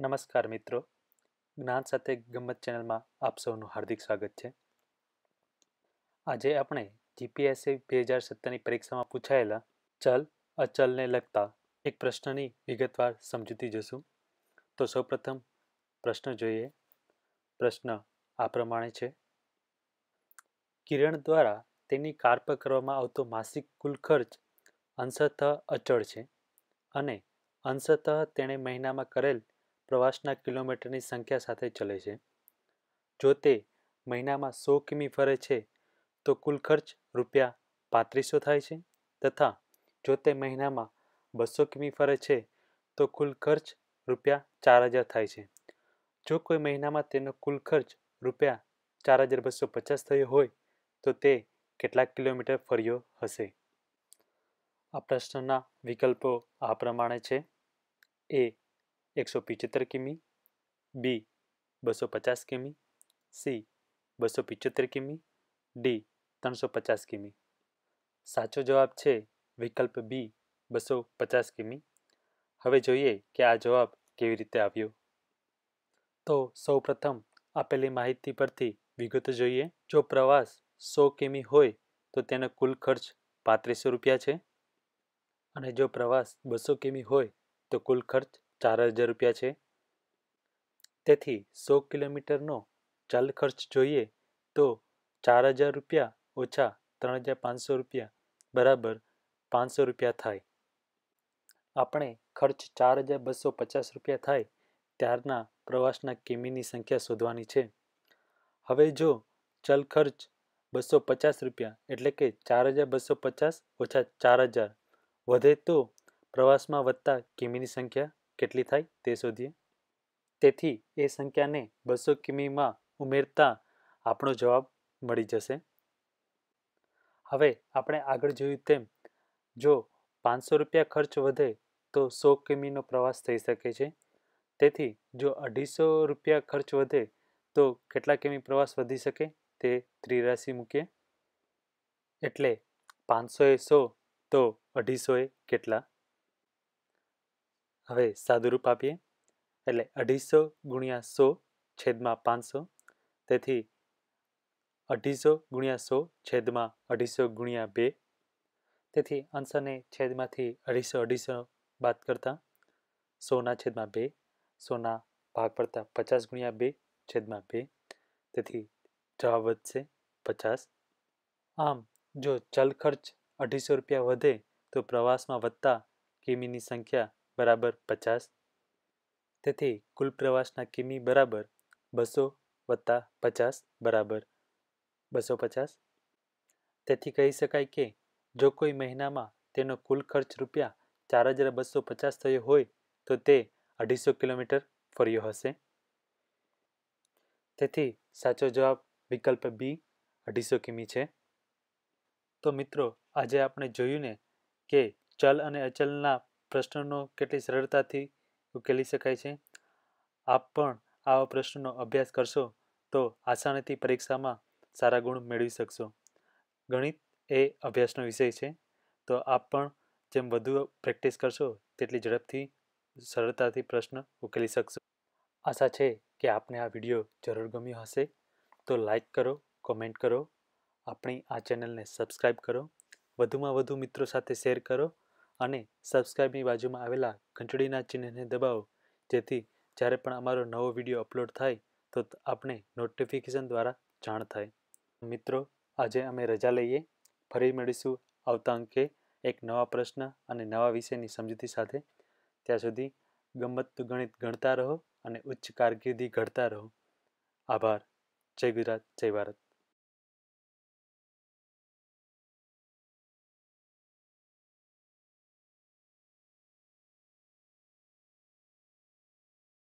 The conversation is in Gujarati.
નમસ્કાર મિત્રો જ્ઞાન સાથે ગમત ચેનલમાં આપ સૌનું હાર્દિક સ્વાગત છે આજે આપણે જીપીએસસી બે હજાર સત્તરની પરીક્ષામાં પૂછાયેલા ચલ અચલને લગતા એક પ્રશ્નની વિગતવાર સમજૂતી જશું તો સૌપ્રથમ પ્રશ્ન જોઈએ પ્રશ્ન આ પ્રમાણે છે કિરણ દ્વારા તેની કાર પર કરવામાં આવતો માસિક કુલ ખર્ચ અંશતઃ અચળ છે અને અંશતઃ તેણે મહિનામાં કરેલ પ્રવાસના કિલોમીટરની સંખ્યા સાથે ચલે છે જો તે મહિનામાં સો કિમી ફરે છે તો કુલ ખર્ચ રૂપિયા પાંત્રીસો થાય છે તથા જો તે મહિનામાં બસો કિમી ફરે છે તો કુલ ખર્ચ રૂપિયા ચાર હજાર થાય છે જો કોઈ મહિનામાં તેનો કુલ ખર્ચ રૂપિયા ચાર હજાર બસો પચાસ થયો હોય તો તે કેટલાક કિલોમીટર ફર્યો હશે આ પ્રશ્નના વિકલ્પો આ પ્રમાણે છે એ એકસો પિચોતેર કિમી બી બસો પચાસ કિમી સી બસો પિચોતેર કિમી ડી ત્રણસો પચાસ કિમી સાચો જવાબ છે વિકલ્પ બી બસો પચાસ કિમી હવે જોઈએ કે આ જવાબ કેવી રીતે આવ્યો તો સૌપ્રથમ આપેલી માહિતી પરથી વિગતો જોઈએ જો પ્રવાસ સો કિમી હોય તો તેનો કુલ ખર્ચ પાંત્રીસો રૂપિયા છે અને જો પ્રવાસ બસો કિમી હોય તો કુલ ખર્ચ ચાર હજાર રૂપિયા છે તેથી સો કિલોમીટરનો ચાલ ખર્ચ જોઈએ તો ચાર હજાર રૂપિયા ઓછા ત્રણ હજાર પાંચસો રૂપિયા બરાબર પાંચસો રૂપિયા થાય આપણે ખર્ચ ચાર હજાર બસો પચાસ રૂપિયા થાય ત્યારના પ્રવાસના કિમીની સંખ્યા શોધવાની છે હવે જો ચલ ખર્ચ બસો પચાસ રૂપિયા એટલે કે ચાર હજાર બસો પચાસ ઓછા ચાર હજાર વધે તો પ્રવાસમાં વધતા કિમીની સંખ્યા કેટલી થાય તે શોધીએ તેથી એ સંખ્યાને બસો કિમીમાં ઉમેરતા આપણો જવાબ મળી જશે હવે આપણે આગળ જોયું તેમ જો પાંચસો રૂપિયા ખર્ચ વધે તો સો કિમીનો પ્રવાસ થઈ શકે છે તેથી જો અઢીસો રૂપિયા ખર્ચ વધે તો કેટલા કિમી પ્રવાસ વધી શકે તે ત્રિરાશી મૂકીએ એટલે પાંચસો એ સો તો અઢીસો એ કેટલા હવે સાદુરૂપ આપીએ એટલે અઢીસો ગુણ્યા સો છેદમાં પાંચસો તેથી અઢીસો ગુણ્યા સો છેદમાં અઢીસો ગુણ્યા બે તેથી આન્સરને છેદમાંથી અઢીસો અઢીસો બાદ કરતાં સોના છેદમાં બે સોના ભાગ પડતા પચાસ ગુણ્યા બે છેદમાં બે તેથી જવાબ વધશે પચાસ આમ જો ચલ ખર્ચ અઢીસો રૂપિયા વધે તો પ્રવાસમાં વધતા કિમીની સંખ્યા બરાબર પચાસ તેથી કુલ પ્રવાસના કિમી બરાબર બસો વત્તા પચાસ બરાબર બસો પચાસ તેથી કહી શકાય કે જો કોઈ મહિનામાં તેનો કુલ ખર્ચ રૂપિયા ચાર હજાર બસો પચાસ થયો હોય તો તે અઢીસો કિલોમીટર ફર્યો હશે તેથી સાચો જવાબ વિકલ્પ બી અઢીસો કિમી છે તો મિત્રો આજે આપણે જોયું ને કે ચલ અને અચલના પ્રશ્નનો કેટલી સરળતાથી ઉકેલી શકાય છે આપ પણ આવા પ્રશ્નનો અભ્યાસ કરશો તો આસાનીથી પરીક્ષામાં સારા ગુણ મેળવી શકશો ગણિત એ અભ્યાસનો વિષય છે તો આપ પણ જેમ વધુ પ્રેક્ટિસ કરશો તેટલી ઝડપથી સરળતાથી પ્રશ્ન ઉકેલી શકશો આશા છે કે આપને આ વિડીયો જરૂર ગમ્યો હશે તો લાઈક કરો કોમેન્ટ કરો આપણી આ ચેનલને સબસ્ક્રાઈબ કરો વધુમાં વધુ મિત્રો સાથે શેર કરો અને સબસ્ક્રાઈબની બાજુમાં આવેલા ઘંટડીના ચિહ્નને દબાવો જેથી જ્યારે પણ અમારો નવો વિડીયો અપલોડ થાય તો આપણે નોટિફિકેશન દ્વારા જાણ થાય મિત્રો આજે અમે રજા લઈએ ફરી મળીશું આવતા અંકે એક નવા પ્રશ્ન અને નવા વિષયની સમજૂતી સાથે ત્યાં સુધી ગમત ગણિત ગણતા રહો અને ઉચ્ચ કારકિર્દી ઘડતા રહો આભાર જય ગુજરાત જય ભારત